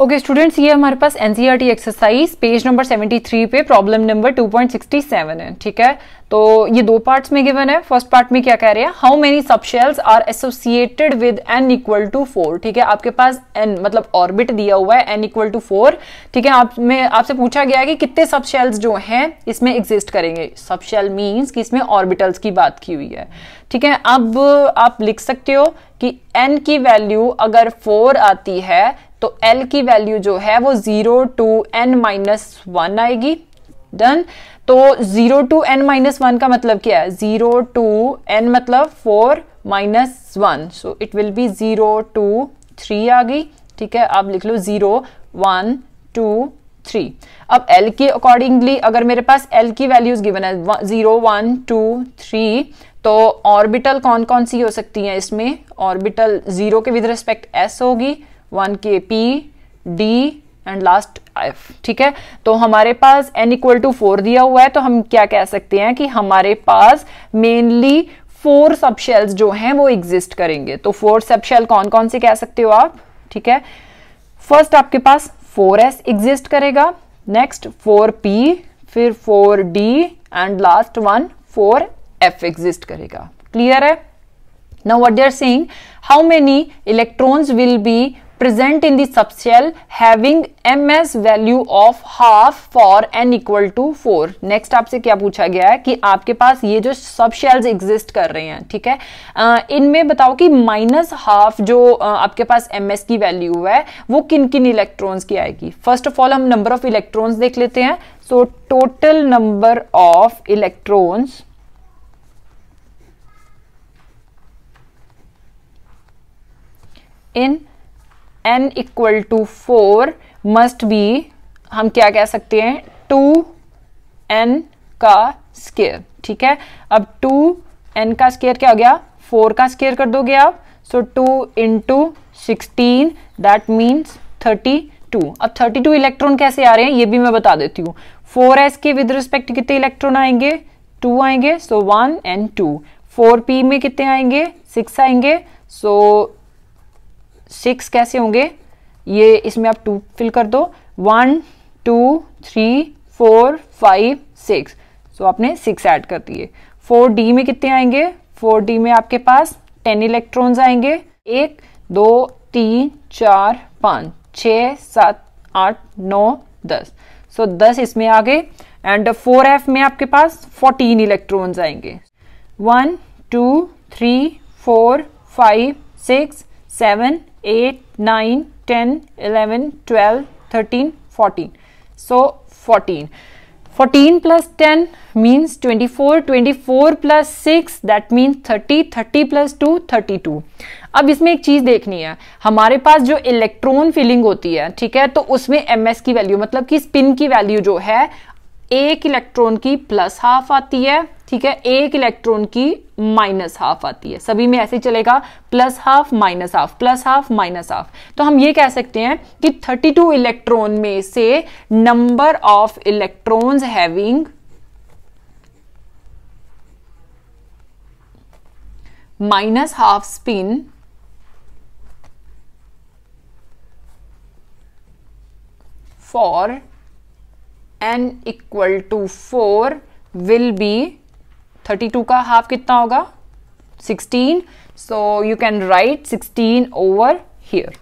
Okay okay, students ये हमारे पास एन एक्सरसाइज पेज नंबर 73 पे प्रॉब्लम नंबर 2.67 है ठीक है तो ये दो पार्ट्स में गिवन है फर्स्ट पार्ट में क्या कह रहे हैं how many subshells are associated with n equal to four ठीक है आपके पास एन मतलब ऑर्बिट दिया हुआ है एन इक्वल टू फोर ठीक है आप में आपसे पूछा गया है कि कितने सब शेल्स जो हैं इसमें एग्जिस्ट करेंगे सब शेल मीन्स कि इसमें ऑर्बिटल्स की बात की हुई है ठीक है अब आप लिख सकते हो कि एन की वैल्यू अगर फोर आती है तो एल की वैल्यू जो है वो zero to n minus one आएगी डन तो zero to n minus one का मतलब क्या है जीरो टू एन मतलब four minus one so it will be zero to three आ गई ठीक है आप लिख लो जीरो वन टू थ्री अब एल के अकॉर्डिंगली अगर मेरे पास एल की वैल्यूज गिवन है जीरो वन टू थ्री तो ऑर्बिटल कौन कौन सी हो सकती है इसमें ऑर्बिटल जीरो के विद रिस्पेक्ट एस होगी वन के p d and last f ठीक है तो हमारे पास एन इक्वल टू फोर दिया हुआ है तो हम क्या कह सकते हैं कि हमारे पास मेनली फोर सब शेल्स जो हैं वो एग्जिस्ट करेंगे तो फोर सब शेल कौन कौन से कह सकते हो आप ठीक है फर्स्ट आपके पास फोर एस एग्जिस्ट करेगा नेक्स्ट फोर पी फिर four d and last one four f exist करेगा क्लियर है now what they are saying? How many electrons will be present in the subshell having ms value of half for n equal to 4 next आपसे क्या पूछा गया है कि आपके पास ये जो सबशेल्स एग्जिस्ट कर रहे हैं ठीक है इनमें बताओ कि माइनस हाफ जो आपके पास एम एस की वैल्यू है वो किन किन इलेक्ट्रॉन्स की आएगी फर्स्ट ऑफ ऑल हम नंबर ऑफ इलेक्ट्रॉन्स देख लेते हैं so total number of electrons in n equal to four must be हम क्या कह सकते हैं टू एन का स्केयर ठीक है अब टू एन का स्केयर क्या हो गया फोर का स्केयर कर दोगे आप so two into sixteen that means thirty two अब थर्टी टू इलेक्ट्रॉन कैसे आ रहे हैं ये भी मैं बता देती हूँ फोर एस के विद रिस्पेक्ट कितने इलेक्ट्रॉन आएंगे टू आएंगे so one and two four p में कितने आएंगे सिक्स आएंगे सो सिक्स कैसे होंगे ये इसमें आप टू फिल कर दो one two three four five six so आपने सिक्स ऐड कर दिए फोर डी में कितने आएंगे फोर डी में आपके पास टेन इलेक्ट्रॉन्स आएंगे एक दो तीन चार पाँच छ सात आठ नौ दस सो so, दस इसमें आ गए एंड फोर एफ में आपके पास फोर्टीन इलेक्ट्रॉन्स आएंगे one two three four five six seven eight nine ten eleven twelve thirteen fourteen so fourteen means twenty four twenty four plus six that means thirty thirty plus two thirty two अब इसमें एक चीज देखनी है हमारे पास जो electron filling होती है ठीक है तो उसमें एम की वैल्यू मतलब कि स्पिन की वैल्यू जो है एक इलेक्ट्रॉन की प्लस हाफ आती है ठीक है एक इलेक्ट्रॉन की माइनस हाफ आती है सभी में ऐसे ही चलेगा plus half minus half plus half minus half तो हम ये कह सकते हैं कि 32 इलेक्ट्रॉन में से number of electrons having minus half spin for n equal to 4 will be 32 ka half kitna hoga 16 so you can write 16 over here